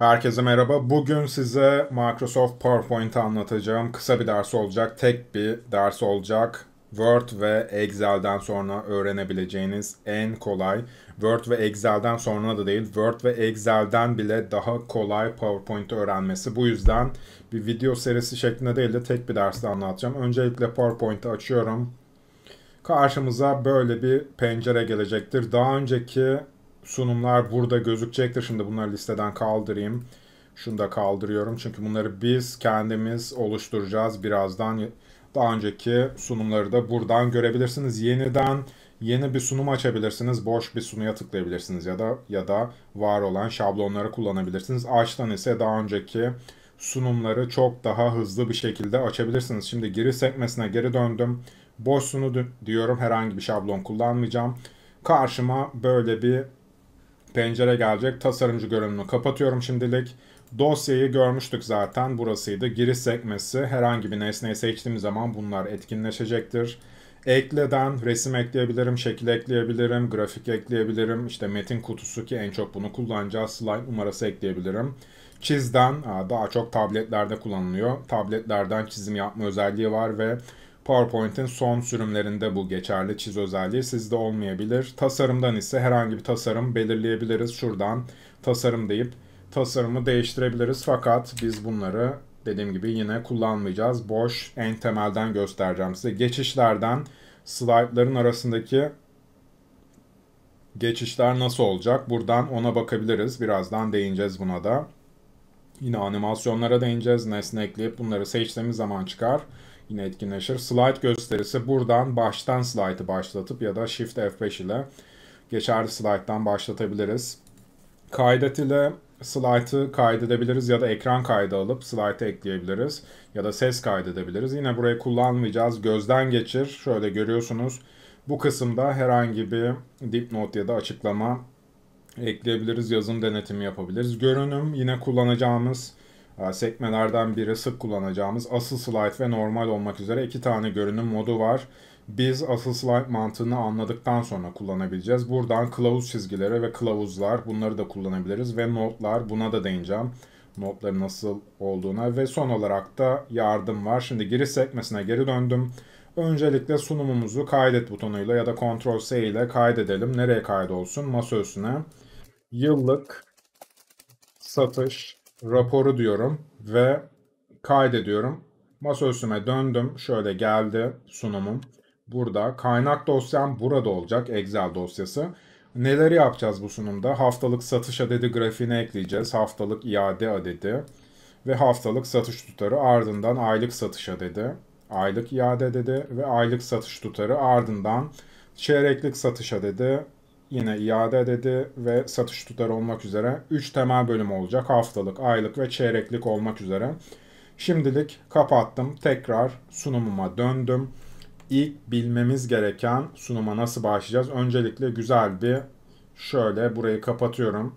Herkese merhaba. Bugün size Microsoft PowerPoint'i anlatacağım. Kısa bir ders olacak, tek bir ders olacak. Word ve Excel'den sonra öğrenebileceğiniz en kolay, Word ve Excel'den sonra da değil, Word ve Excel'den bile daha kolay PowerPoint'i öğrenmesi. Bu yüzden bir video serisi şeklinde değil de tek bir derste anlatacağım. Öncelikle PowerPoint'i açıyorum. Karşımıza böyle bir pencere gelecektir. Daha önceki sunumlar burada gözükecektir. Şimdi bunları listeden kaldırayım. Şunu da kaldırıyorum. Çünkü bunları biz kendimiz oluşturacağız. Birazdan daha önceki sunumları da buradan görebilirsiniz. Yeniden yeni bir sunum açabilirsiniz. Boş bir sunuya tıklayabilirsiniz ya da ya da var olan şablonları kullanabilirsiniz. Açtan ise daha önceki sunumları çok daha hızlı bir şekilde açabilirsiniz. Şimdi giriş sekmesine geri döndüm. Boş sunu diyorum. Herhangi bir şablon kullanmayacağım. Karşıma böyle bir pencere gelecek. Tasarımcı görünümünü kapatıyorum şimdilik. Dosyayı görmüştük zaten. Burasıydı. Giriş sekmesi. Herhangi bir nesneyi seçtiğim zaman bunlar etkinleşecektir. Ekleden resim ekleyebilirim, şekil ekleyebilirim, grafik ekleyebilirim. İşte metin kutusu ki en çok bunu kullanacağız. Slide numarası ekleyebilirim. Çizden daha çok tabletlerde kullanılıyor. Tabletlerden çizim yapma özelliği var ve PowerPoint'in son sürümlerinde bu geçerli çiz özelliği sizde olmayabilir. Tasarımdan ise herhangi bir tasarım belirleyebiliriz. Şuradan tasarım deyip tasarımı değiştirebiliriz. Fakat biz bunları dediğim gibi yine kullanmayacağız. Boş en temelden göstereceğim size. Geçişlerden slaytların arasındaki geçişler nasıl olacak? Buradan ona bakabiliriz. Birazdan değineceğiz buna da. Yine animasyonlara değineceğiz. Nesne ekleyip bunları seçtiğimiz zaman çıkar yine etkinleşir. Slide gösterisi buradan baştan slide'ı başlatıp ya da Shift F5 ile geçerli slide'dan başlatabiliriz. Kaydet ile slide'ı kaydedebiliriz ya da ekran kaydı alıp slide'ı ekleyebiliriz ya da ses kaydedebiliriz. Yine burayı kullanmayacağız. Gözden geçir. Şöyle görüyorsunuz. Bu kısımda herhangi bir dipnot ya da açıklama ekleyebiliriz. Yazım denetimi yapabiliriz. Görünüm yine kullanacağımız ee, sekmelerden biri sık kullanacağımız asıl slide ve normal olmak üzere iki tane görünüm modu var. Biz asıl slide mantığını anladıktan sonra kullanabileceğiz. Buradan kılavuz çizgileri ve kılavuzlar bunları da kullanabiliriz ve notlar buna da değineceğim. Notların nasıl olduğuna ve son olarak da yardım var. Şimdi giriş sekmesine geri döndüm. Öncelikle sunumumuzu kaydet butonuyla ya da Ctrl C ile kaydedelim. Nereye kaydolsun? Masa üstüne. Yıllık satış raporu diyorum ve kaydediyorum. Masaüstüme döndüm. Şöyle geldi sunumum. Burada kaynak dosyam burada olacak Excel dosyası. Neleri yapacağız bu sunumda? Haftalık satış adedi grafiğine ekleyeceğiz. Haftalık iade adedi ve haftalık satış tutarı ardından aylık satış adedi. Aylık iade adedi ve aylık satış tutarı ardından çeyreklik satış adedi yine iade dedi ve satış tutarı olmak üzere 3 temel bölüm olacak. Haftalık, aylık ve çeyreklik olmak üzere. Şimdilik kapattım. Tekrar sunumuma döndüm. İlk bilmemiz gereken sunuma nasıl başlayacağız? Öncelikle güzel bir şöyle burayı kapatıyorum.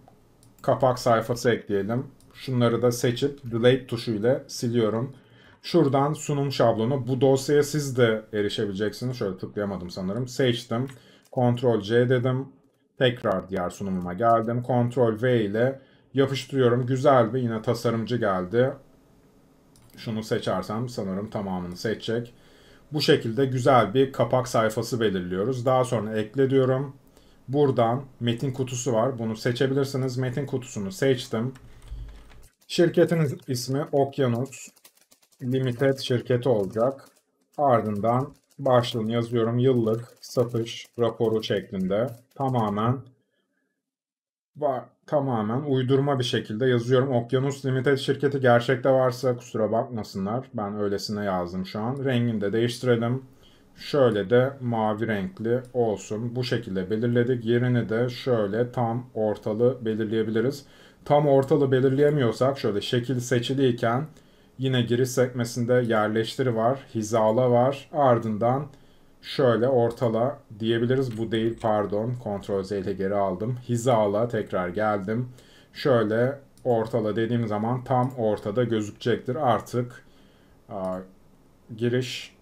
Kapak sayfası ekleyelim. Şunları da seçip delete tuşu ile siliyorum. Şuradan sunum şablonu. Bu dosyaya siz de erişebileceksiniz. Şöyle tıklayamadım sanırım. Seçtim. Ctrl C dedim. Tekrar diğer sunumuma geldim. Ctrl V ile yapıştırıyorum. Güzel bir yine tasarımcı geldi. Şunu seçersem sanırım tamamını seçecek. Bu şekilde güzel bir kapak sayfası belirliyoruz. Daha sonra ekle diyorum. Buradan metin kutusu var. Bunu seçebilirsiniz. Metin kutusunu seçtim. Şirketiniz ismi Okyanus Limited şirketi olacak. Ardından başlığını yazıyorum. Yıllık satış raporu şeklinde tamamen tamamen uydurma bir şekilde yazıyorum. Okyanus Limited şirketi gerçekte varsa kusura bakmasınlar. Ben öylesine yazdım şu an. Rengini de değiştirelim. Şöyle de mavi renkli olsun. Bu şekilde belirledik. Yerini de şöyle tam ortalı belirleyebiliriz. Tam ortalı belirleyemiyorsak şöyle şekil seçiliyken iken Yine giriş sekmesinde yerleştiri var, hizala var. Ardından şöyle ortala diyebiliriz. Bu değil pardon. Kontrol Z ile geri aldım. Hizala tekrar geldim. Şöyle ortala dediğim zaman tam ortada gözükecektir. Artık a, giriş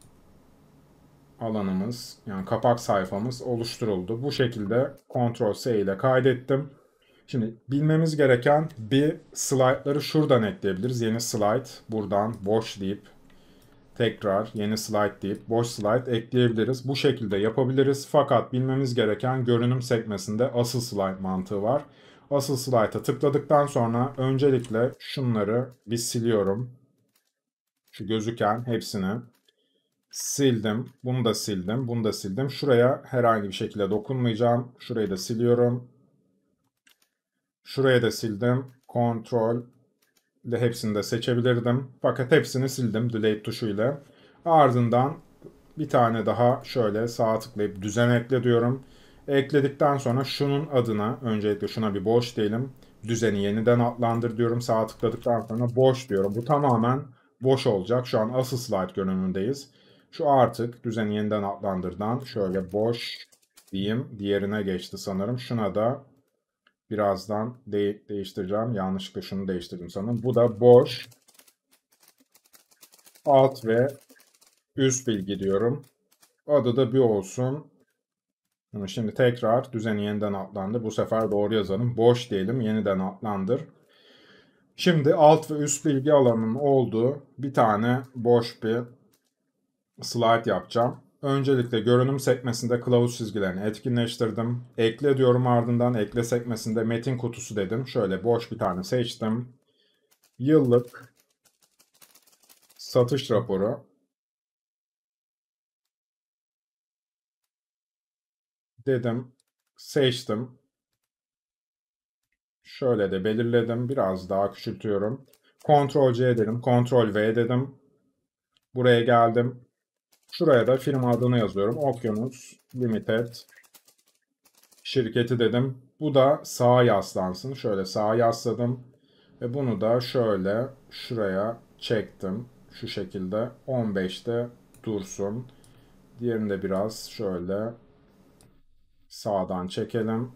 alanımız yani kapak sayfamız oluşturuldu. Bu şekilde kontrol S ile kaydettim. Şimdi bilmemiz gereken bir slaytları şuradan ekleyebiliriz. Yeni slide buradan boş deyip tekrar yeni slide deyip boş slide ekleyebiliriz. Bu şekilde yapabiliriz. Fakat bilmemiz gereken görünüm sekmesinde asıl slide mantığı var. Asıl slide'a tıkladıktan sonra öncelikle şunları bir siliyorum. Şu gözüken hepsini sildim. Bunu da sildim. Bunu da sildim. Şuraya herhangi bir şekilde dokunmayacağım. Şurayı da siliyorum. Şuraya da sildim. Ctrl ile hepsini de seçebilirdim. Fakat hepsini sildim delete tuşuyla. Ardından bir tane daha şöyle sağa tıklayıp düzen ekle diyorum. Ekledikten sonra şunun adına öncelikle şuna bir boş diyelim. Düzeni yeniden adlandır diyorum. Sağa tıkladıktan sonra boş diyorum. Bu tamamen boş olacak. Şu an asıl slide görünümündeyiz. Şu artık düzeni yeniden atlandırdan şöyle boş diyeyim. Diğerine geçti sanırım. Şuna da Birazdan de değiştireceğim. Yanlışlıkla şunu değiştirdim sanırım. Bu da boş. Alt ve üst bilgi diyorum. Adı da bir olsun. Şimdi tekrar düzeni yeniden atlandı. Bu sefer doğru yazalım. Boş diyelim. Yeniden atlandır. Şimdi alt ve üst bilgi alanının olduğu bir tane boş bir slide yapacağım. Öncelikle görünüm sekmesinde kılavuz çizgilerini etkinleştirdim. Ekle diyorum ardından ekle sekmesinde metin kutusu dedim. Şöyle boş bir tane seçtim. Yıllık satış raporu. Dedim seçtim. Şöyle de belirledim. Biraz daha küçültüyorum. Ctrl C dedim. Ctrl V dedim. Buraya geldim. Şuraya da firma adını yazıyorum. Okyanus Limited şirketi dedim. Bu da sağa yaslansın. Şöyle sağa yasladım. Ve bunu da şöyle şuraya çektim. Şu şekilde 15'te dursun. Diğerini de biraz şöyle sağdan çekelim.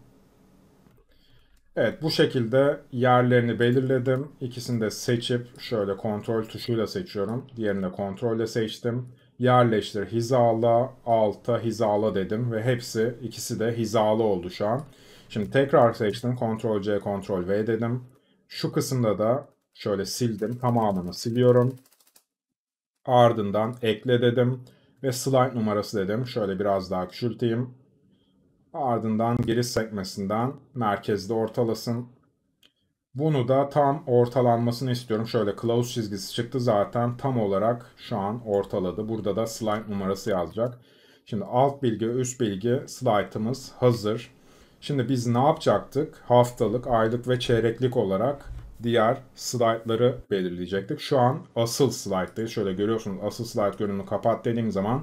Evet bu şekilde yerlerini belirledim. İkisini de seçip şöyle kontrol tuşuyla seçiyorum. Diğerini de kontrolle seçtim yerleştir. Hizala, alta, hizala dedim ve hepsi ikisi de hizalı oldu şu an. Şimdi tekrar seçtim. Ctrl C, Ctrl V dedim. Şu kısımda da şöyle sildim. Tamamını siliyorum. Ardından ekle dedim. Ve slide numarası dedim. Şöyle biraz daha küçülteyim. Ardından giriş sekmesinden merkezde ortalasın. Bunu da tam ortalanmasını istiyorum. Şöyle close çizgisi çıktı zaten tam olarak şu an ortaladı. Burada da slide numarası yazacak. Şimdi alt bilgi üst bilgi slide'ımız hazır. Şimdi biz ne yapacaktık? Haftalık, aylık ve çeyreklik olarak diğer slide'ları belirleyecektik. Şu an asıl slayttayız. Şöyle görüyorsunuz asıl slide görünümü kapat dediğim zaman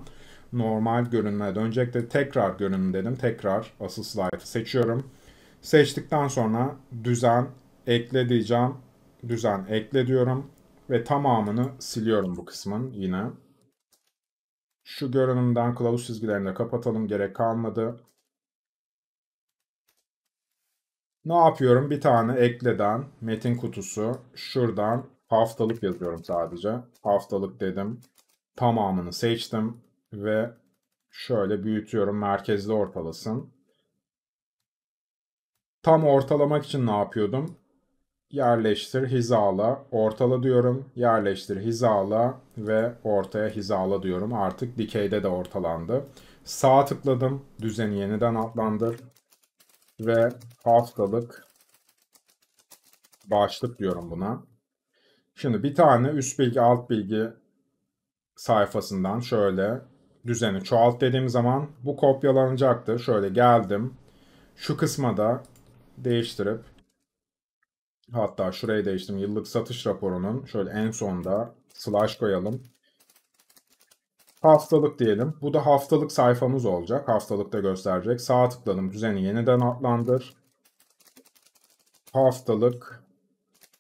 normal görünmeye dönecekti. Tekrar görünüm dedim. Tekrar asıl slaytı seçiyorum. Seçtikten sonra düzen ekle diyeceğim. Düzen ekle diyorum. Ve tamamını siliyorum bu kısmın yine. Şu görünümden kılavuz çizgilerini de kapatalım. Gerek kalmadı. Ne yapıyorum? Bir tane ekleden metin kutusu şuradan haftalık yazıyorum sadece. Haftalık dedim. Tamamını seçtim ve şöyle büyütüyorum merkezli ortalasın. Tam ortalamak için ne yapıyordum? yerleştir, hizala, ortala diyorum, yerleştir, hizala ve ortaya hizala diyorum. Artık dikeyde de ortalandı. Sağ tıkladım, düzeni yeniden atlandır ve haftalık başlık diyorum buna. Şimdi bir tane üst bilgi alt bilgi sayfasından şöyle düzeni çoğalt dediğim zaman bu kopyalanacaktı. Şöyle geldim. Şu kısma da değiştirip Hatta şurayı değiştim. Yıllık satış raporunun şöyle en sonda slash koyalım. Haftalık diyelim. Bu da haftalık sayfamız olacak. Haftalıkta gösterecek. Sağa tıkladım. Düzeni yeniden atlandır. Haftalık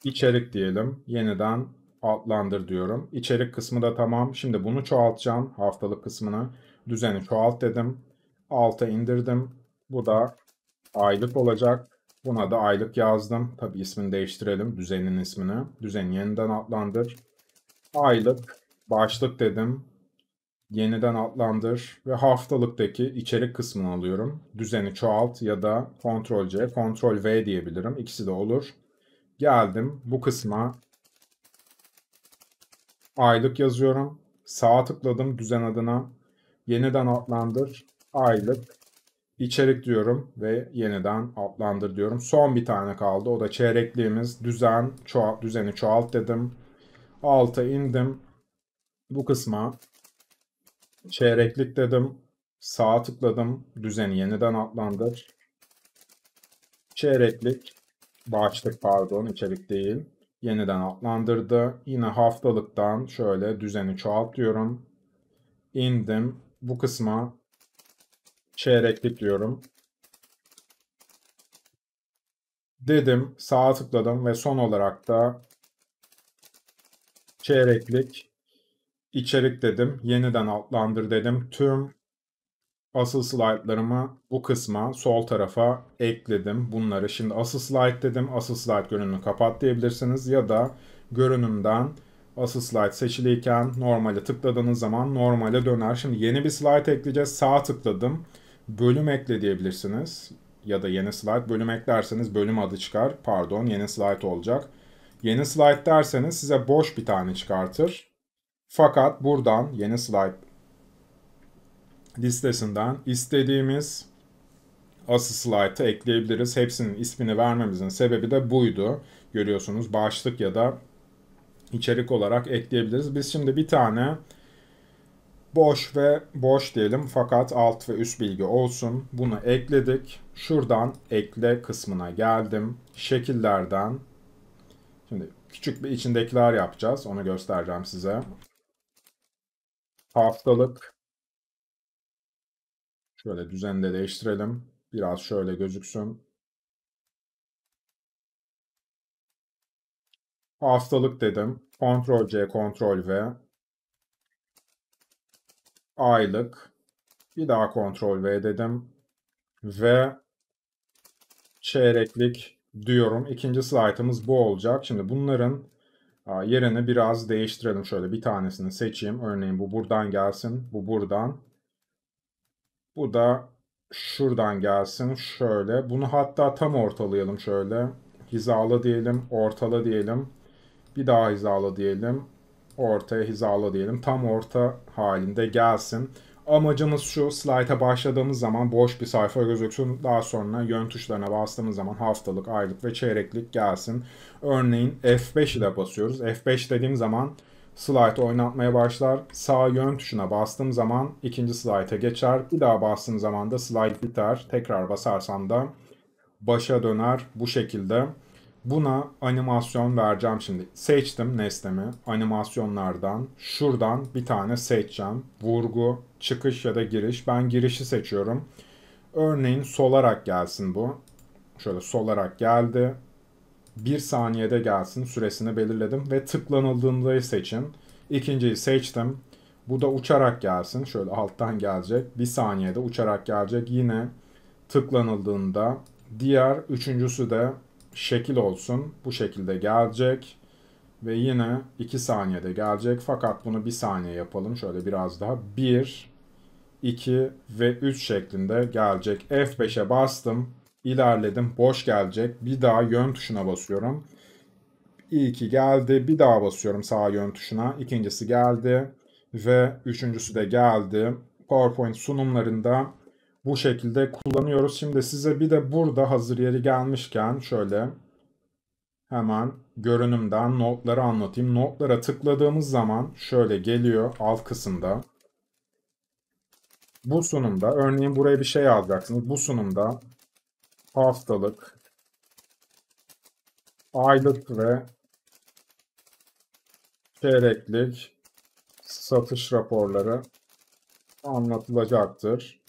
içerik diyelim. Yeniden atlandır diyorum. İçerik kısmı da tamam. Şimdi bunu çoğaltacağım. Haftalık kısmını. Düzeni çoğalt dedim. Alta indirdim. Bu da aylık olacak. Buna da aylık yazdım. Tabi ismini değiştirelim. Düzenin ismini. Düzen yeniden adlandır. Aylık başlık dedim. Yeniden adlandır ve haftalıktaki içerik kısmını alıyorum. Düzeni çoğalt ya da Ctrl C, Ctrl V diyebilirim. İkisi de olur. Geldim bu kısma aylık yazıyorum. Sağa tıkladım düzen adına. Yeniden adlandır. Aylık içerik diyorum ve yeniden adlandır diyorum. Son bir tane kaldı. O da çeyrekliğimiz. Düzen, çoğalt, düzeni çoğalt dedim. Alta indim. Bu kısma çeyreklik dedim. Sağa tıkladım. Düzeni yeniden adlandır. Çeyreklik, başlık pardon içerik değil. Yeniden adlandırdı. Yine haftalıktan şöyle düzeni çoğalt diyorum. İndim. Bu kısma çeyreklik diyorum. Dedim, sağa tıkladım ve son olarak da çeyreklik içerik dedim. Yeniden altlandır dedim. Tüm asıl slaytlarımı bu kısma sol tarafa ekledim. Bunları şimdi asıl slayt dedim. Asıl slayt görünümünü kapat diyebilirsiniz ya da görünümden asıl slayt seçiliyken normale tıkladığınız zaman normale döner. Şimdi yeni bir slayt ekleyeceğiz. Sağ tıkladım bölüm ekle diyebilirsiniz. Ya da yeni slide bölüm eklerseniz bölüm adı çıkar. Pardon yeni slide olacak. Yeni slide derseniz size boş bir tane çıkartır. Fakat buradan yeni slide listesinden istediğimiz asıl slide'ı ekleyebiliriz. Hepsinin ismini vermemizin sebebi de buydu. Görüyorsunuz başlık ya da içerik olarak ekleyebiliriz. Biz şimdi bir tane boş ve boş diyelim fakat alt ve üst bilgi olsun. Bunu ekledik. Şuradan ekle kısmına geldim. Şekillerden şimdi küçük bir içindekiler yapacağız. Onu göstereceğim size. Haftalık şöyle düzenle değiştirelim. Biraz şöyle gözüksün. Haftalık dedim. Ctrl C, Ctrl V aylık bir daha kontrol V dedim ve çeyreklik diyorum. İkinci slaytımız bu olacak. Şimdi bunların yerini biraz değiştirelim. Şöyle bir tanesini seçeyim. Örneğin bu buradan gelsin. Bu buradan. Bu da şuradan gelsin. Şöyle. Bunu hatta tam ortalayalım şöyle. hizalı diyelim. Ortala diyelim. Bir daha hizalı diyelim ortaya hizalı diyelim. Tam orta halinde gelsin. Amacımız şu slayta başladığımız zaman boş bir sayfa gözüksün. Daha sonra yön tuşlarına bastığımız zaman haftalık, aylık ve çeyreklik gelsin. Örneğin F5 ile basıyoruz. F5 dediğim zaman slide oynatmaya başlar. Sağ yön tuşuna bastığım zaman ikinci slide'a geçer. Bir daha bastığım zaman da slide biter. Tekrar basarsam da başa döner bu şekilde. Buna animasyon vereceğim şimdi. Seçtim nesnemi. Animasyonlardan şuradan bir tane seçeceğim. Vurgu, çıkış ya da giriş. Ben girişi seçiyorum. Örneğin solarak gelsin bu. Şöyle solarak geldi. Bir saniyede gelsin süresini belirledim ve tıklanıldığında seçin. İkinciyi seçtim. Bu da uçarak gelsin. Şöyle alttan gelecek. Bir saniyede uçarak gelecek. Yine tıklanıldığında diğer üçüncüsü de şekil olsun. Bu şekilde gelecek. Ve yine 2 saniyede gelecek. Fakat bunu 1 saniye yapalım. Şöyle biraz daha. 1, 2 ve 3 şeklinde gelecek. F5'e bastım. ilerledim Boş gelecek. Bir daha yön tuşuna basıyorum. İyi ki geldi. Bir daha basıyorum sağ yön tuşuna. ikincisi geldi. Ve üçüncüsü de geldi. PowerPoint sunumlarında bu şekilde kullanıyoruz. Şimdi size bir de burada hazır yeri gelmişken şöyle hemen görünümden notları anlatayım. Notlara tıkladığımız zaman şöyle geliyor alt kısımda. Bu sunumda örneğin buraya bir şey yazacaksınız. Bu sunumda haftalık, aylık ve çeyreklik satış raporları anlatılacaktır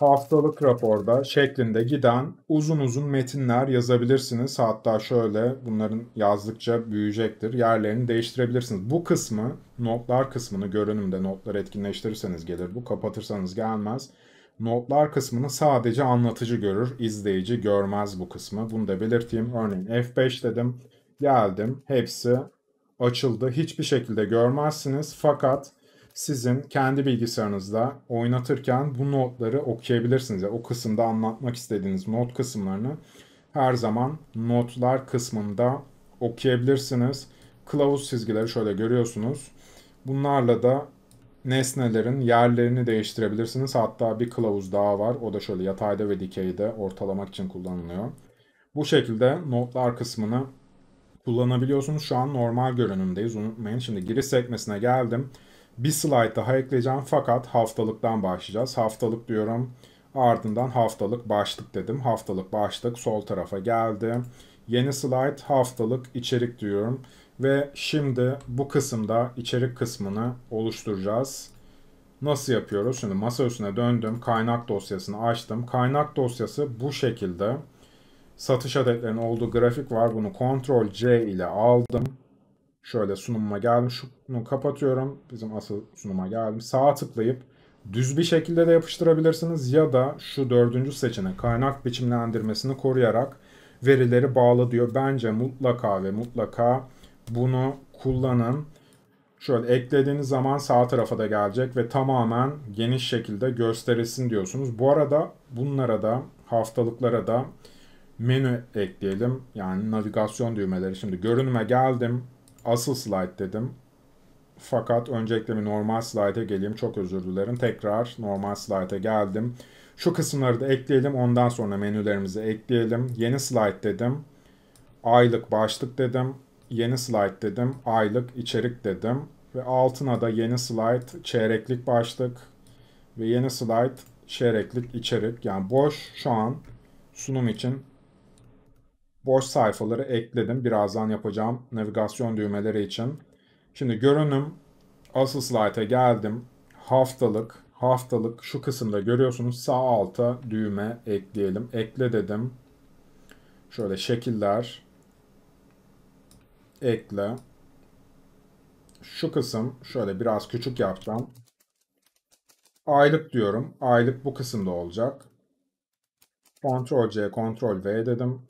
haftalık raporda şeklinde giden uzun uzun metinler yazabilirsiniz. Hatta şöyle bunların yazdıkça büyüyecektir. Yerlerini değiştirebilirsiniz. Bu kısmı notlar kısmını görünümde notlar etkinleştirirseniz gelir. Bu kapatırsanız gelmez. Notlar kısmını sadece anlatıcı görür, izleyici görmez bu kısmı. Bunu da belirteyim. Örneğin F5 dedim, geldim. Hepsi açıldı. Hiçbir şekilde görmezsiniz. Fakat sizin kendi bilgisayarınızda oynatırken bu notları okuyabilirsiniz. Yani o kısımda anlatmak istediğiniz not kısımlarını her zaman notlar kısmında okuyabilirsiniz. Kılavuz çizgileri şöyle görüyorsunuz. Bunlarla da nesnelerin yerlerini değiştirebilirsiniz. Hatta bir kılavuz daha var. O da şöyle yatayda ve dikeyde ortalamak için kullanılıyor. Bu şekilde notlar kısmını kullanabiliyorsunuz. Şu an normal görünümdeyiz. Unutmayın şimdi giriş sekmesine geldim bir slide daha ekleyeceğim fakat haftalıktan başlayacağız. Haftalık diyorum. Ardından haftalık başlık dedim. Haftalık başlık sol tarafa geldi. Yeni slide haftalık içerik diyorum. Ve şimdi bu kısımda içerik kısmını oluşturacağız. Nasıl yapıyoruz? Şimdi masa üstüne döndüm. Kaynak dosyasını açtım. Kaynak dosyası bu şekilde. Satış adetlerinin olduğu grafik var. Bunu Ctrl C ile aldım şöyle sunuma gelmiş. Bunu kapatıyorum. Bizim asıl sunuma gelmiş. Sağa tıklayıp düz bir şekilde de yapıştırabilirsiniz ya da şu dördüncü seçenek kaynak biçimlendirmesini koruyarak verileri bağla diyor. Bence mutlaka ve mutlaka bunu kullanın. Şöyle eklediğiniz zaman sağ tarafa da gelecek ve tamamen geniş şekilde gösterilsin diyorsunuz. Bu arada bunlara da haftalıklara da menü ekleyelim. Yani navigasyon düğmeleri. Şimdi görünüme geldim asıl slide dedim. Fakat öncelikle bir normal slide'e geleyim. Çok özür dilerim. Tekrar normal slide'e geldim. Şu kısımları da ekleyelim. Ondan sonra menülerimizi ekleyelim. Yeni slide dedim. Aylık başlık dedim. Yeni slide dedim. Aylık içerik dedim. Ve altına da yeni slide çeyreklik başlık. Ve yeni slide çeyreklik içerik. Yani boş şu an sunum için boş sayfaları ekledim. Birazdan yapacağım navigasyon düğmeleri için. Şimdi görünüm asıl slayta geldim. Haftalık, haftalık şu kısımda görüyorsunuz sağ alta düğme ekleyelim. Ekle dedim. Şöyle şekiller ekle. Şu kısım şöyle biraz küçük yaptım. Aylık diyorum. Aylık bu kısımda olacak. Ctrl C, Ctrl V dedim.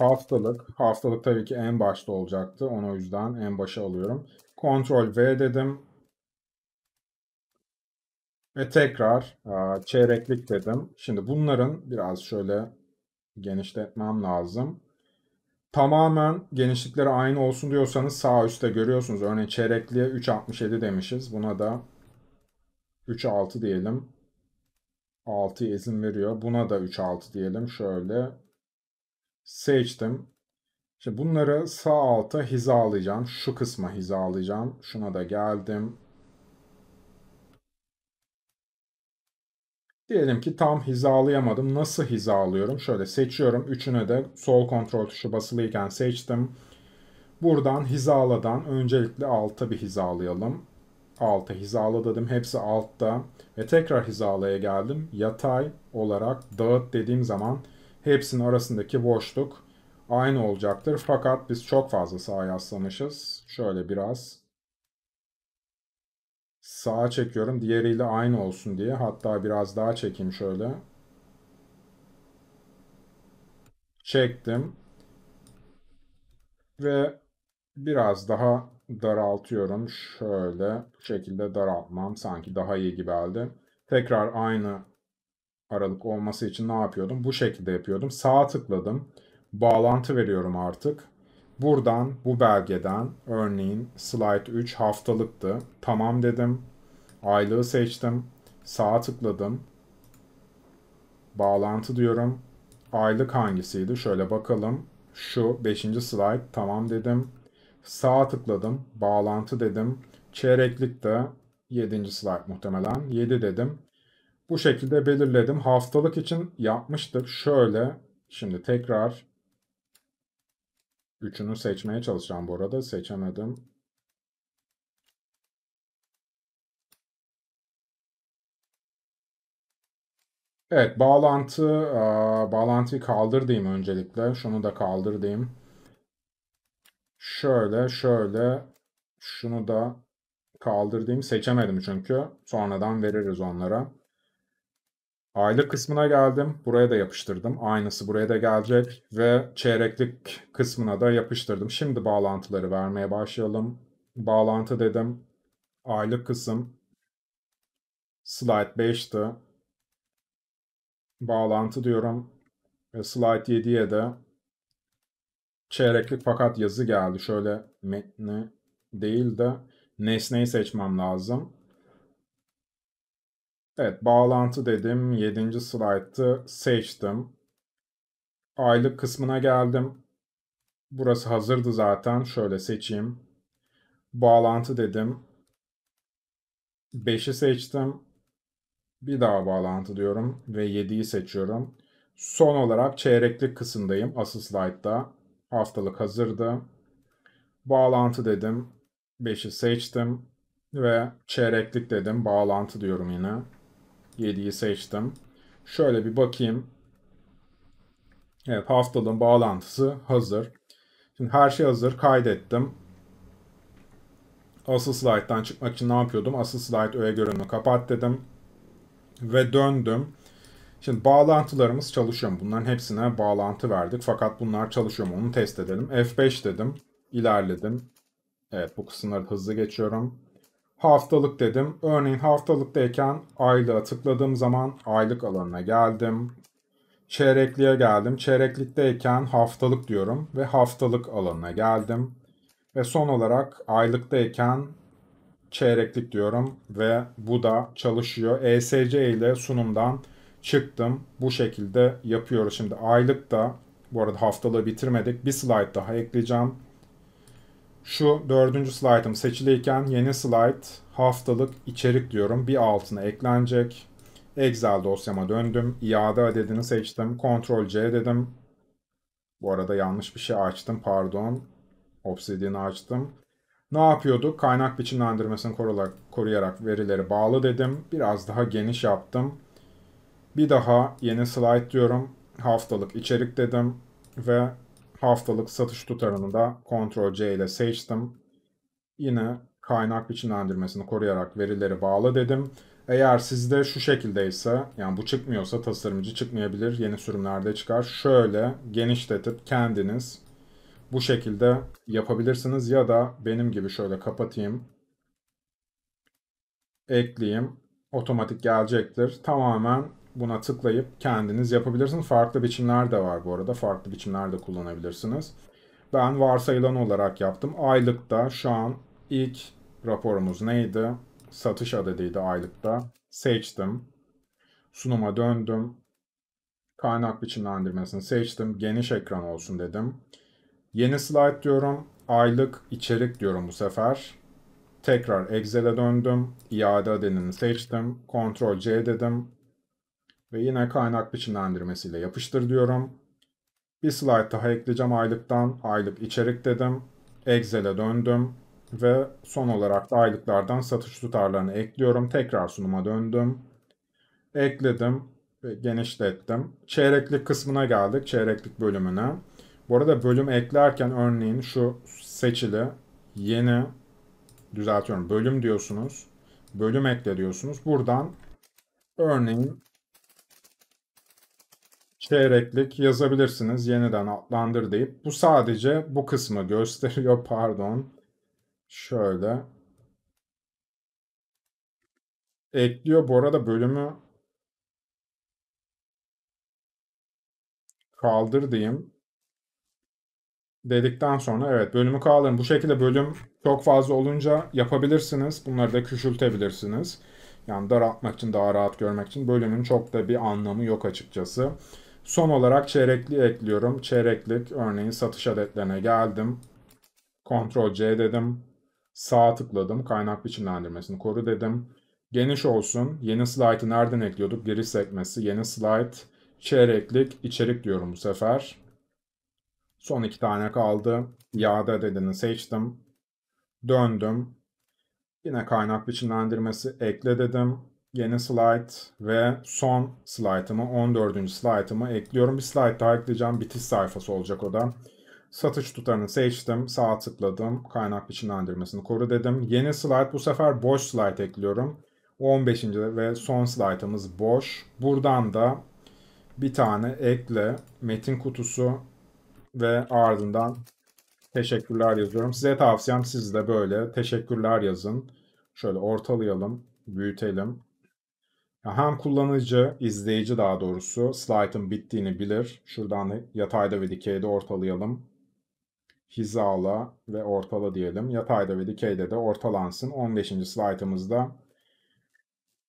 Hastalık. Hastalık tabii ki en başta olacaktı. Onu o yüzden en başa alıyorum. Ctrl V dedim. Ve tekrar e, çeyreklik dedim. Şimdi bunların biraz şöyle genişletmem lazım. Tamamen genişlikleri aynı olsun diyorsanız sağ üstte görüyorsunuz. Örneğin çeyrekliğe 3.67 demişiz. Buna da 3.6 diyelim. 6'ya izin veriyor. Buna da 3.6 diyelim. Şöyle seçtim. İşte bunları sağ alta hizalayacağım. Şu kısma hizalayacağım. Şuna da geldim. Diyelim ki tam hizalayamadım. Nasıl hizalıyorum? Şöyle seçiyorum. Üçüne de sol kontrol tuşu basılıyken seçtim. Buradan hizaladan öncelikle alta bir hizalayalım. Alta hizala dedim. Hepsi altta. Ve tekrar hizalaya geldim. Yatay olarak dağıt dediğim zaman hepsinin arasındaki boşluk aynı olacaktır. Fakat biz çok fazla sağa yaslamışız. Şöyle biraz sağa çekiyorum. Diğeriyle aynı olsun diye. Hatta biraz daha çekeyim şöyle. Çektim. Ve biraz daha daraltıyorum. Şöyle bu şekilde daraltmam sanki daha iyi gibi geldi. Tekrar aynı Aralık olması için ne yapıyordum? Bu şekilde yapıyordum. Sağa tıkladım. Bağlantı veriyorum artık. Buradan bu belgeden örneğin slide 3 haftalıktı. Tamam dedim. Aylığı seçtim. Sağa tıkladım. Bağlantı diyorum. Aylık hangisiydi? Şöyle bakalım. Şu 5. slide. Tamam dedim. Sağa tıkladım. Bağlantı dedim. Çeyreklik de 7. slide muhtemelen. 7 dedim. Bu şekilde belirledim. Haftalık için yapmıştık. Şöyle şimdi tekrar üçünü seçmeye çalışacağım bu arada. Seçemedim. Evet bağlantı e, bağlantıyı kaldırdım öncelikle. Şunu da kaldırdım. Şöyle şöyle şunu da kaldırdım. Seçemedim çünkü. Sonradan veririz onlara. Aylık kısmına geldim. Buraya da yapıştırdım. Aynısı buraya da gelecek ve çeyreklik kısmına da yapıştırdım. Şimdi bağlantıları vermeye başlayalım. Bağlantı dedim. Aylık kısım slide 5'ti. Bağlantı diyorum. Ve slide 7'ye de çeyreklik fakat yazı geldi. Şöyle metni değil de nesneyi seçmem lazım. Evet, bağlantı dedim. Yedinci slaytı seçtim. Aylık kısmına geldim. Burası hazırdı zaten. Şöyle seçeyim. Bağlantı dedim. Beşi seçtim. Bir daha bağlantı diyorum ve yediyi seçiyorum. Son olarak çeyreklik kısımdayım asıl slaytta. Haftalık hazırdı. Bağlantı dedim. Beşi seçtim ve çeyreklik dedim. Bağlantı diyorum yine. 7'yi seçtim. Şöyle bir bakayım. Evet haftalığın bağlantısı hazır. Şimdi her şey hazır. Kaydettim. Asıl slayttan çıkmak için ne yapıyordum? Asıl slayt öğe görünümü kapat dedim. Ve döndüm. Şimdi bağlantılarımız çalışıyor Bunların hepsine bağlantı verdik. Fakat bunlar çalışıyor mu? Onu test edelim. F5 dedim. İlerledim. Evet bu kısımları hızlı geçiyorum haftalık dedim. Örneğin haftalıktayken aylığa tıkladığım zaman aylık alanına geldim. Çeyrekliğe geldim. Çeyreklikteyken haftalık diyorum ve haftalık alanına geldim. Ve son olarak aylıktayken çeyreklik diyorum ve bu da çalışıyor. ESC ile sunumdan çıktım. Bu şekilde yapıyoruz. Şimdi aylık da bu arada haftalığı bitirmedik. Bir slide daha ekleyeceğim. Şu dördüncü slaytım seçiliyken yeni slayt haftalık içerik diyorum. Bir altına eklenecek. Excel dosyama döndüm. İade adedini seçtim. Ctrl C dedim. Bu arada yanlış bir şey açtım pardon. Obsidian'ı açtım. Ne yapıyorduk? Kaynak biçimlendirmesini koruyarak verileri bağlı dedim. Biraz daha geniş yaptım. Bir daha yeni slide diyorum. Haftalık içerik dedim ve haftalık satış tutarını da Ctrl C ile seçtim. Yine kaynak biçimlendirmesini koruyarak verileri bağlı dedim. Eğer sizde şu şekildeyse yani bu çıkmıyorsa tasarımcı çıkmayabilir yeni sürümlerde çıkar. Şöyle genişletip kendiniz bu şekilde yapabilirsiniz ya da benim gibi şöyle kapatayım. Ekleyeyim. Otomatik gelecektir. Tamamen buna tıklayıp kendiniz yapabilirsiniz. Farklı biçimler de var bu arada. Farklı biçimler de kullanabilirsiniz. Ben varsayılan olarak yaptım. Aylıkta şu an ilk raporumuz neydi? Satış adediydi aylıkta. Seçtim. Sunuma döndüm. Kaynak biçimlendirmesini seçtim. Geniş ekran olsun dedim. Yeni slide diyorum. Aylık içerik diyorum bu sefer. Tekrar Excel'e döndüm. İade adenini seçtim. Ctrl C dedim ve yine kaynak biçimlendirmesiyle yapıştır diyorum. Bir slide daha ekleyeceğim aylıktan. Aylık içerik dedim. Excel'e döndüm. Ve son olarak da aylıklardan satış tutarlarını ekliyorum. Tekrar sunuma döndüm. Ekledim ve genişlettim. Çeyreklik kısmına geldik. Çeyreklik bölümüne. Bu arada bölüm eklerken örneğin şu seçili yeni düzeltiyorum bölüm diyorsunuz. Bölüm ekle diyorsunuz. Buradan örneğin çeyreklik yazabilirsiniz. Yeniden adlandır deyip. Bu sadece bu kısmı gösteriyor. Pardon. Şöyle. Ekliyor. Bu arada bölümü kaldır diyeyim. Dedikten sonra evet bölümü kaldırın. Bu şekilde bölüm çok fazla olunca yapabilirsiniz. Bunları da küçültebilirsiniz. Yani daraltmak için daha rahat görmek için bölümün çok da bir anlamı yok açıkçası. Son olarak çeyrekli ekliyorum. Çeyreklik örneğin satış adetlerine geldim. Ctrl C dedim. Sağa tıkladım. Kaynak biçimlendirmesini koru dedim. Geniş olsun. Yeni slaytı nereden ekliyorduk? Giriş sekmesi. Yeni slide Çeyreklik içerik diyorum bu sefer. Son iki tane kaldı. Yağda adedini seçtim. Döndüm. Yine kaynak biçimlendirmesi ekle dedim yeni slide ve son slide'ımı 14. slide'ımı ekliyorum. Bir slide daha ekleyeceğim. Bitiş sayfası olacak o da. Satış tutarını seçtim. Sağa tıkladım. Kaynak biçimlendirmesini koru dedim. Yeni slide bu sefer boş slide ekliyorum. 15. ve son slide'ımız boş. Buradan da bir tane ekle. Metin kutusu ve ardından teşekkürler yazıyorum. Size tavsiyem siz de böyle teşekkürler yazın. Şöyle ortalayalım, büyütelim. Hem kullanıcı, izleyici daha doğrusu slide'ın bittiğini bilir. Şuradan yatayda ve dikeyde ortalayalım. Hizala ve ortala diyelim. Yatayda ve dikeyde de ortalansın. 15. slide'ımızda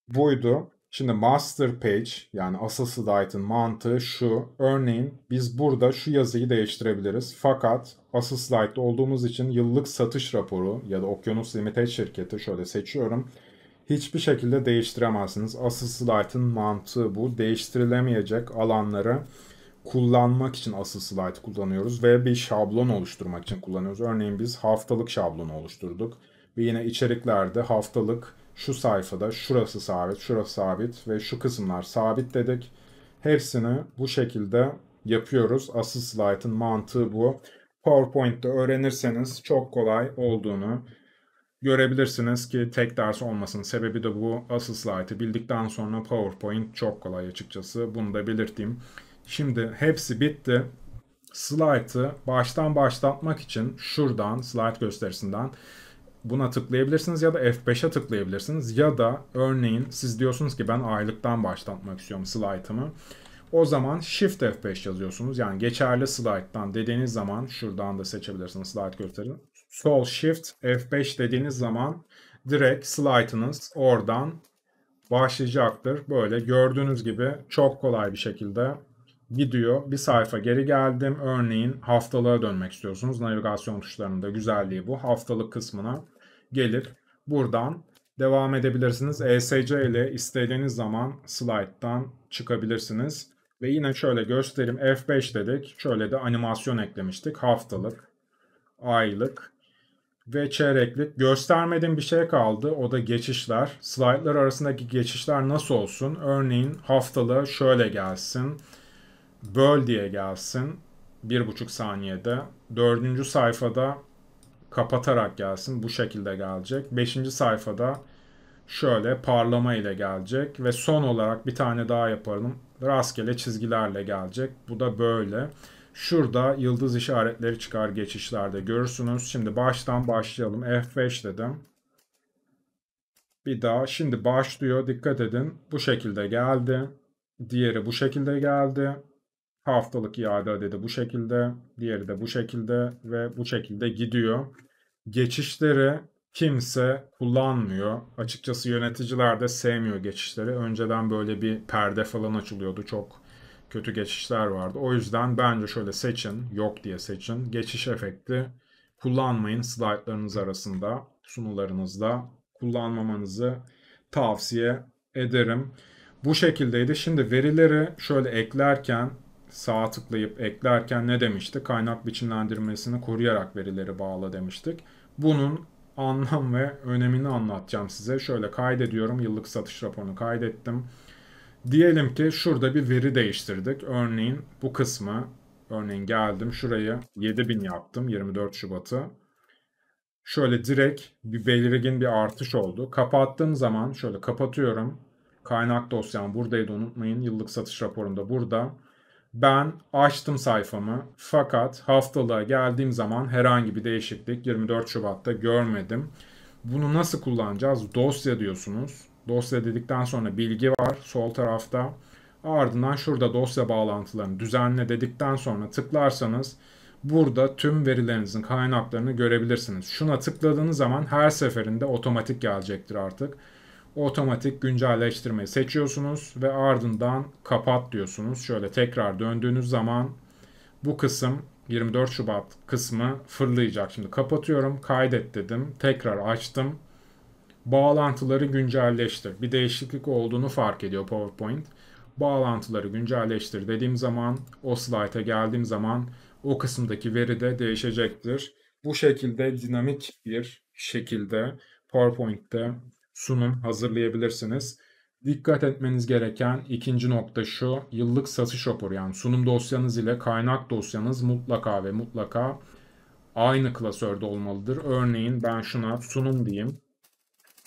buydu. Şimdi master page yani asıl slide'ın mantığı şu. Örneğin biz burada şu yazıyı değiştirebiliriz. Fakat asıl slide'da olduğumuz için yıllık satış raporu ya da Okyanus Limited şirketi şöyle seçiyorum hiçbir şekilde değiştiremezsiniz. Asıl slide'ın mantığı bu. Değiştirilemeyecek alanları kullanmak için asıl slide kullanıyoruz ve bir şablon oluşturmak için kullanıyoruz. Örneğin biz haftalık şablonu oluşturduk ve yine içeriklerde haftalık şu sayfada şurası sabit, şurası sabit ve şu kısımlar sabit dedik. Hepsini bu şekilde yapıyoruz. Asıl slide'ın mantığı bu. PowerPoint'te öğrenirseniz çok kolay olduğunu görebilirsiniz ki tek ders olmasının sebebi de bu asıl slaytı bildikten sonra PowerPoint çok kolay açıkçası bunu da belirteyim. Şimdi hepsi bitti. Slide'ı baştan başlatmak için şuradan slide gösterisinden buna tıklayabilirsiniz ya da F5'e tıklayabilirsiniz ya da örneğin siz diyorsunuz ki ben aylıktan başlatmak istiyorum slide'ımı. O zaman Shift F5 yazıyorsunuz. Yani geçerli slide'dan dediğiniz zaman şuradan da seçebilirsiniz slide gösterisini. Sol Shift F5 dediğiniz zaman direkt slide'ınız oradan başlayacaktır. Böyle gördüğünüz gibi çok kolay bir şekilde gidiyor. Bir sayfa geri geldim. Örneğin haftalığa dönmek istiyorsunuz. Navigasyon tuşlarında güzelliği bu. Haftalık kısmına gelip buradan devam edebilirsiniz. ESC ile istediğiniz zaman slide'dan çıkabilirsiniz. Ve yine şöyle göstereyim. F5 dedik. Şöyle de animasyon eklemiştik. Haftalık, aylık ve çeyreklik. Göstermediğim bir şey kaldı. O da geçişler. Slaytlar arasındaki geçişler nasıl olsun? Örneğin haftalı şöyle gelsin. Böl diye gelsin. 1,5 saniyede. Dördüncü sayfada kapatarak gelsin. Bu şekilde gelecek. Beşinci sayfada şöyle parlama ile gelecek. Ve son olarak bir tane daha yaparım. Rastgele çizgilerle gelecek. Bu da böyle. Şurada yıldız işaretleri çıkar geçişlerde görürsünüz. Şimdi baştan başlayalım. F5 dedim. Bir daha şimdi başlıyor. Dikkat edin. Bu şekilde geldi. Diğeri bu şekilde geldi. Haftalık iade adedi bu şekilde. Diğeri de bu şekilde ve bu şekilde gidiyor. Geçişleri kimse kullanmıyor. Açıkçası yöneticiler de sevmiyor geçişleri. Önceden böyle bir perde falan açılıyordu. Çok kötü geçişler vardı. O yüzden bence şöyle seçin, yok diye seçin. Geçiş efekti kullanmayın slaytlarınız arasında, sunularınızda kullanmamanızı tavsiye ederim. Bu şekildeydi. Şimdi verileri şöyle eklerken sağa tıklayıp eklerken ne demiştik? Kaynak biçimlendirmesini koruyarak verileri bağla demiştik. Bunun anlam ve önemini anlatacağım size. Şöyle kaydediyorum. Yıllık satış raporunu kaydettim. Diyelim ki şurada bir veri değiştirdik. Örneğin bu kısmı, örneğin geldim şurayı 7000 yaptım 24 Şubat'ı. Şöyle direkt bir belirgin bir artış oldu. Kapattığım zaman şöyle kapatıyorum. Kaynak dosyam buradaydı unutmayın. Yıllık satış raporunda burada. Ben açtım sayfamı fakat haftalığa geldiğim zaman herhangi bir değişiklik 24 Şubat'ta görmedim. Bunu nasıl kullanacağız? Dosya diyorsunuz. Dosya dedikten sonra bilgi var sol tarafta. Ardından şurada dosya bağlantılarını düzenle dedikten sonra tıklarsanız burada tüm verilerinizin kaynaklarını görebilirsiniz. Şuna tıkladığınız zaman her seferinde otomatik gelecektir artık. Otomatik güncelleştirmeyi seçiyorsunuz ve ardından kapat diyorsunuz. Şöyle tekrar döndüğünüz zaman bu kısım 24 Şubat kısmı fırlayacak. Şimdi kapatıyorum, kaydet dedim, tekrar açtım bağlantıları güncelleştir. Bir değişiklik olduğunu fark ediyor PowerPoint. Bağlantıları güncelleştir dediğim zaman o slayta geldiğim zaman o kısımdaki veri de değişecektir. Bu şekilde dinamik bir şekilde PowerPoint'te sunum hazırlayabilirsiniz. Dikkat etmeniz gereken ikinci nokta şu. Yıllık satış raporu yani sunum dosyanız ile kaynak dosyanız mutlaka ve mutlaka aynı klasörde olmalıdır. Örneğin ben şuna sunum diyeyim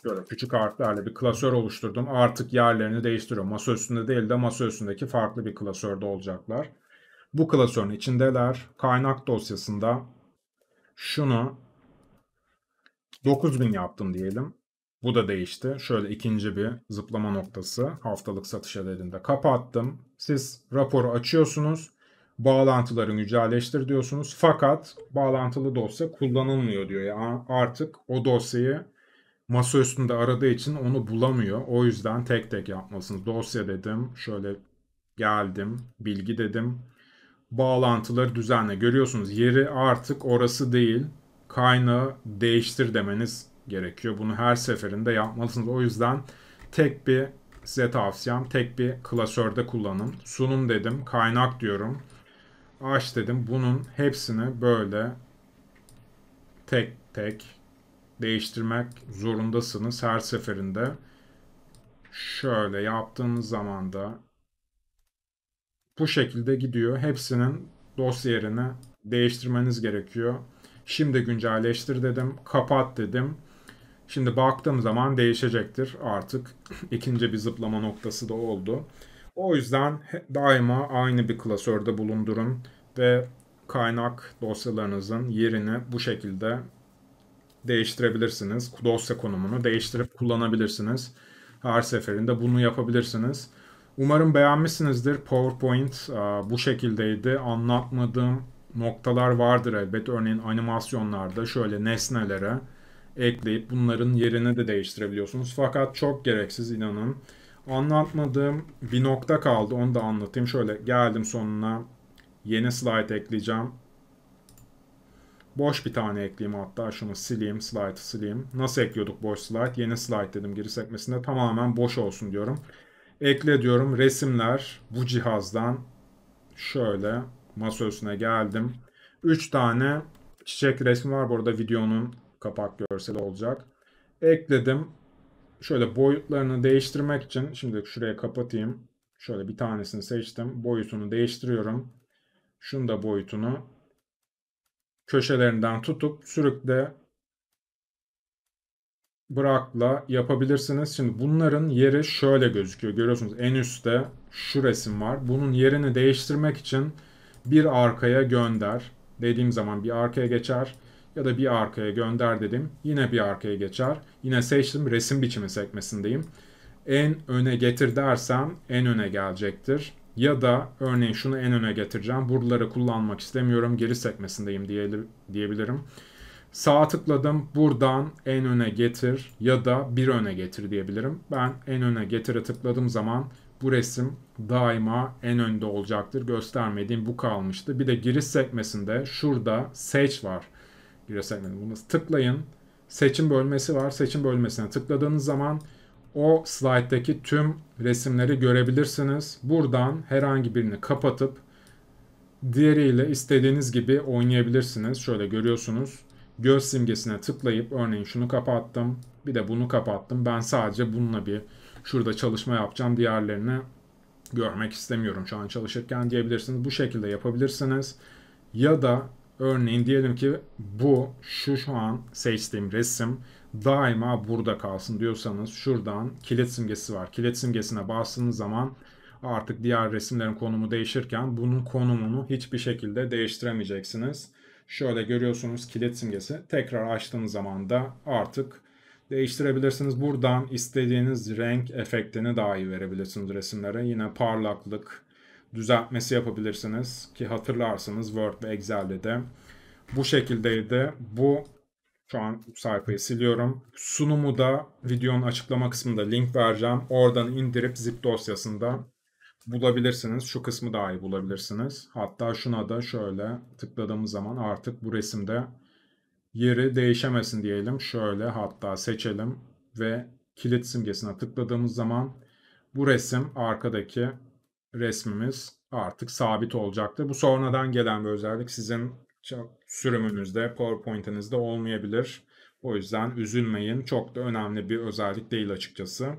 böyle küçük artlarla bir klasör oluşturdum. Artık yerlerini değiştiriyorum. Masa üstünde değil de masa üstündeki farklı bir klasörde olacaklar. Bu klasörün içindeler. Kaynak dosyasında şunu 9000 yaptım diyelim. Bu da değişti. Şöyle ikinci bir zıplama noktası haftalık satış ederinde kapattım. Siz raporu açıyorsunuz. Bağlantıları güncelleştir diyorsunuz. Fakat bağlantılı dosya kullanılmıyor diyor. Yani artık o dosyayı masa üstünde aradığı için onu bulamıyor. O yüzden tek tek yapmalısınız. Dosya dedim. Şöyle geldim. Bilgi dedim. Bağlantıları düzenle. Görüyorsunuz yeri artık orası değil. Kaynağı değiştir demeniz gerekiyor. Bunu her seferinde yapmalısınız. O yüzden tek bir size tavsiyem tek bir klasörde kullanın. Sunum dedim. Kaynak diyorum. Aç dedim. Bunun hepsini böyle tek tek değiştirmek zorundasınız her seferinde. Şöyle yaptığınız zaman da bu şekilde gidiyor. Hepsinin dosya yerini değiştirmeniz gerekiyor. Şimdi güncelleştir dedim. Kapat dedim. Şimdi baktığım zaman değişecektir artık. ikinci bir zıplama noktası da oldu. O yüzden daima aynı bir klasörde bulundurun ve kaynak dosyalarınızın yerini bu şekilde değiştirebilirsiniz. Dosya konumunu değiştirip kullanabilirsiniz. Her seferinde bunu yapabilirsiniz. Umarım beğenmişsinizdir. PowerPoint e, bu şekildeydi. Anlatmadığım noktalar vardır elbet. Örneğin animasyonlarda şöyle nesnelere ekleyip bunların yerini de değiştirebiliyorsunuz. Fakat çok gereksiz inanın. Anlatmadığım bir nokta kaldı. Onu da anlatayım. Şöyle geldim sonuna. Yeni slide ekleyeceğim. Boş bir tane ekleyeyim hatta şunu sileyim slide sileyim. Nasıl ekliyorduk boş slide? Yeni slide dedim giriş sekmesinde tamamen boş olsun diyorum. Ekle diyorum resimler bu cihazdan şöyle masa geldim. 3 tane çiçek resmi var. burada. videonun kapak görseli olacak. Ekledim. Şöyle boyutlarını değiştirmek için şimdi şuraya kapatayım. Şöyle bir tanesini seçtim. Boyutunu değiştiriyorum. Şunu da boyutunu köşelerinden tutup sürükle bırakla yapabilirsiniz. Şimdi bunların yeri şöyle gözüküyor. Görüyorsunuz en üstte şu resim var. Bunun yerini değiştirmek için bir arkaya gönder dediğim zaman bir arkaya geçer ya da bir arkaya gönder dedim. Yine bir arkaya geçer. Yine seçtim resim biçimi sekmesindeyim. En öne getir dersem en öne gelecektir. Ya da örneğin şunu en öne getireceğim. Buraları kullanmak istemiyorum. Geri sekmesindeyim diyebilirim. Sağa tıkladım. Buradan en öne getir ya da bir öne getir diyebilirim. Ben en öne getire tıkladığım zaman bu resim daima en önde olacaktır. Göstermediğim bu kalmıştı. Bir de giriş sekmesinde şurada seç var. Giriş sekmesinde bunu tıklayın. Seçim bölmesi var. Seçim bölmesine tıkladığınız zaman o slayttaki tüm resimleri görebilirsiniz. Buradan herhangi birini kapatıp diğeriyle istediğiniz gibi oynayabilirsiniz. Şöyle görüyorsunuz. Göz simgesine tıklayıp örneğin şunu kapattım. Bir de bunu kapattım. Ben sadece bununla bir şurada çalışma yapacağım. Diğerlerini görmek istemiyorum şu an çalışırken diyebilirsiniz. Bu şekilde yapabilirsiniz. Ya da örneğin diyelim ki bu şu şu an seçtiğim resim daima burada kalsın diyorsanız şuradan kilit simgesi var. Kilit simgesine bastığınız zaman artık diğer resimlerin konumu değişirken bunun konumunu hiçbir şekilde değiştiremeyeceksiniz. Şöyle görüyorsunuz kilit simgesi. Tekrar açtığınız zaman da artık değiştirebilirsiniz. Buradan istediğiniz renk efektini dahi verebilirsiniz resimlere. Yine parlaklık düzeltmesi yapabilirsiniz ki hatırlarsınız Word ve Excel'de de bu şekildeydi. Bu şu an sayfayı siliyorum. Sunumu da videonun açıklama kısmında link vereceğim. Oradan indirip zip dosyasında bulabilirsiniz. Şu kısmı daha iyi bulabilirsiniz. Hatta şuna da şöyle tıkladığımız zaman artık bu resimde yeri değişemesin diyelim. Şöyle hatta seçelim ve kilit simgesine tıkladığımız zaman bu resim arkadaki resmimiz artık sabit olacaktır. Bu sonradan gelen bir özellik sizin sürümünüzde, PowerPoint'inizde olmayabilir. O yüzden üzülmeyin. Çok da önemli bir özellik değil açıkçası.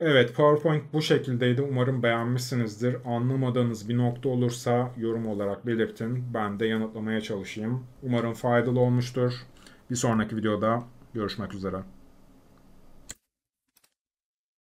Evet PowerPoint bu şekildeydi. Umarım beğenmişsinizdir. Anlamadığınız bir nokta olursa yorum olarak belirtin. Ben de yanıtlamaya çalışayım. Umarım faydalı olmuştur. Bir sonraki videoda görüşmek üzere.